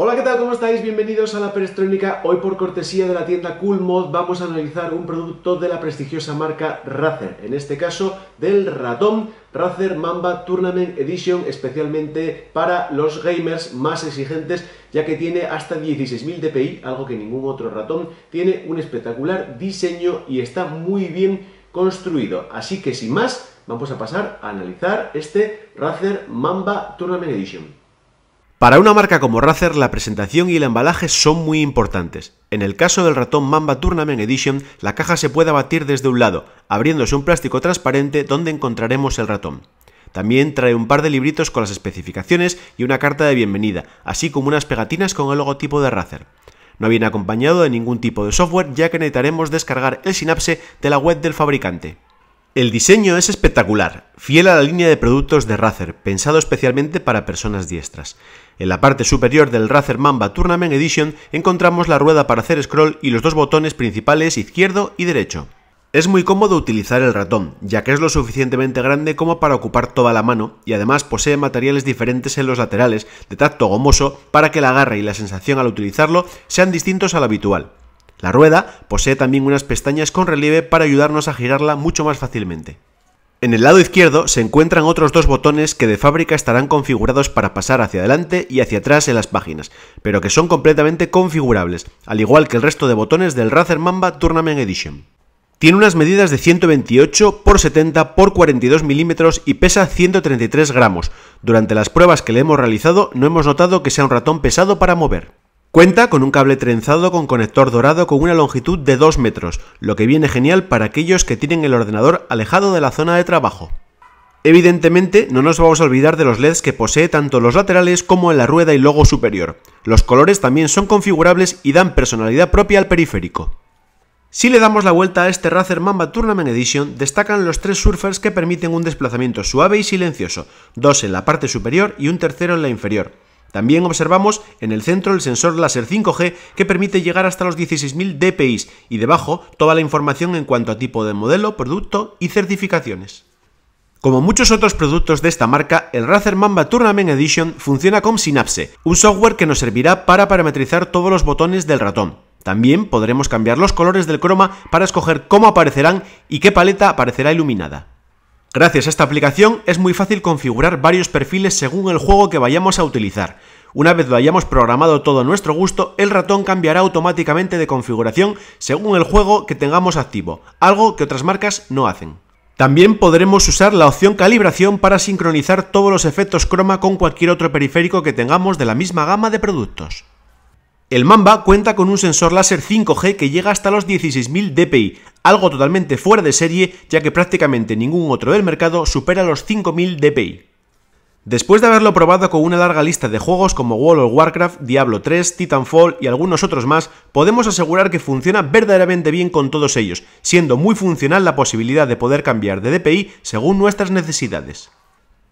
Hola, ¿qué tal? ¿Cómo estáis? Bienvenidos a la Perestrónica. Hoy por cortesía de la tienda Cool Mod vamos a analizar un producto de la prestigiosa marca Razer, en este caso del ratón Razer Mamba Tournament Edition especialmente para los gamers más exigentes ya que tiene hasta 16.000 dpi, algo que ningún otro ratón tiene un espectacular diseño y está muy bien construido. Así que sin más, vamos a pasar a analizar este Razer Mamba Tournament Edition. Para una marca como Razer, la presentación y el embalaje son muy importantes. En el caso del ratón Mamba Tournament Edition, la caja se puede abatir desde un lado, abriéndose un plástico transparente donde encontraremos el ratón. También trae un par de libritos con las especificaciones y una carta de bienvenida, así como unas pegatinas con el logotipo de Razer. No viene acompañado de ningún tipo de software ya que necesitaremos descargar el sinapse de la web del fabricante. El diseño es espectacular, fiel a la línea de productos de Razer, pensado especialmente para personas diestras. En la parte superior del Razer Mamba Tournament Edition encontramos la rueda para hacer scroll y los dos botones principales izquierdo y derecho. Es muy cómodo utilizar el ratón, ya que es lo suficientemente grande como para ocupar toda la mano y además posee materiales diferentes en los laterales de tacto gomoso para que la garra y la sensación al utilizarlo sean distintos al habitual. La rueda posee también unas pestañas con relieve para ayudarnos a girarla mucho más fácilmente. En el lado izquierdo se encuentran otros dos botones que de fábrica estarán configurados para pasar hacia adelante y hacia atrás en las páginas, pero que son completamente configurables, al igual que el resto de botones del Razer Mamba Tournament Edition. Tiene unas medidas de 128 x 70 x 42 milímetros y pesa 133 gramos. Durante las pruebas que le hemos realizado no hemos notado que sea un ratón pesado para mover. Cuenta con un cable trenzado con conector dorado con una longitud de 2 metros, lo que viene genial para aquellos que tienen el ordenador alejado de la zona de trabajo. Evidentemente, no nos vamos a olvidar de los LEDs que posee tanto los laterales como en la rueda y logo superior. Los colores también son configurables y dan personalidad propia al periférico. Si le damos la vuelta a este Razer Mamba Tournament Edition, destacan los tres surfers que permiten un desplazamiento suave y silencioso, dos en la parte superior y un tercero en la inferior. También observamos en el centro el sensor láser 5G que permite llegar hasta los 16.000 dpi y debajo toda la información en cuanto a tipo de modelo, producto y certificaciones. Como muchos otros productos de esta marca, el Razer Mamba Tournament Edition funciona con Synapse, un software que nos servirá para parametrizar todos los botones del ratón. También podremos cambiar los colores del croma para escoger cómo aparecerán y qué paleta aparecerá iluminada. Gracias a esta aplicación es muy fácil configurar varios perfiles según el juego que vayamos a utilizar. Una vez lo hayamos programado todo a nuestro gusto, el ratón cambiará automáticamente de configuración según el juego que tengamos activo, algo que otras marcas no hacen. También podremos usar la opción calibración para sincronizar todos los efectos croma con cualquier otro periférico que tengamos de la misma gama de productos. El Mamba cuenta con un sensor láser 5G que llega hasta los 16.000 dpi, algo totalmente fuera de serie ya que prácticamente ningún otro del mercado supera los 5.000 DPI. Después de haberlo probado con una larga lista de juegos como World of Warcraft, Diablo 3, Titanfall y algunos otros más, podemos asegurar que funciona verdaderamente bien con todos ellos, siendo muy funcional la posibilidad de poder cambiar de DPI según nuestras necesidades.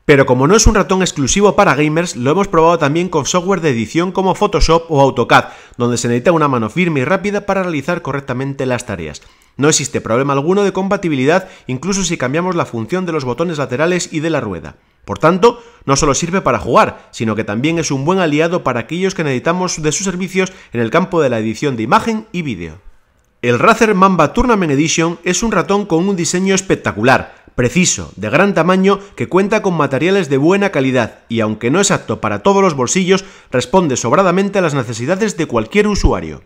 Pero como no es un ratón exclusivo para gamers, lo hemos probado también con software de edición como Photoshop o AutoCAD, donde se necesita una mano firme y rápida para realizar correctamente las tareas. No existe problema alguno de compatibilidad incluso si cambiamos la función de los botones laterales y de la rueda. Por tanto, no solo sirve para jugar, sino que también es un buen aliado para aquellos que necesitamos de sus servicios en el campo de la edición de imagen y vídeo. El Razer Mamba Tournament Edition es un ratón con un diseño espectacular, preciso, de gran tamaño, que cuenta con materiales de buena calidad y aunque no es apto para todos los bolsillos, responde sobradamente a las necesidades de cualquier usuario.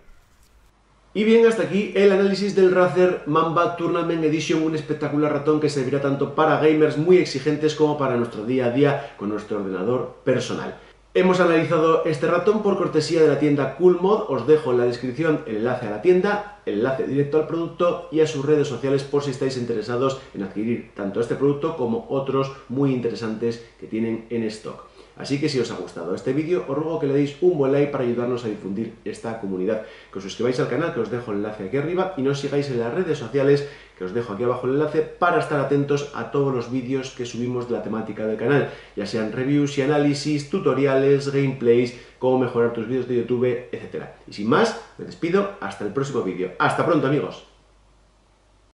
Y bien, hasta aquí el análisis del Razer Mamba Tournament Edition, un espectacular ratón que servirá tanto para gamers muy exigentes como para nuestro día a día con nuestro ordenador personal. Hemos analizado este ratón por cortesía de la tienda Coolmod, os dejo en la descripción el enlace a la tienda, el enlace directo al producto y a sus redes sociales por si estáis interesados en adquirir tanto este producto como otros muy interesantes que tienen en stock. Así que si os ha gustado este vídeo, os ruego que le deis un buen like para ayudarnos a difundir esta comunidad, que os suscribáis al canal, que os dejo el enlace aquí arriba, y nos sigáis en las redes sociales, que os dejo aquí abajo el enlace, para estar atentos a todos los vídeos que subimos de la temática del canal, ya sean reviews y análisis, tutoriales, gameplays, cómo mejorar tus vídeos de YouTube, etc. Y sin más, me despido, hasta el próximo vídeo. ¡Hasta pronto, amigos!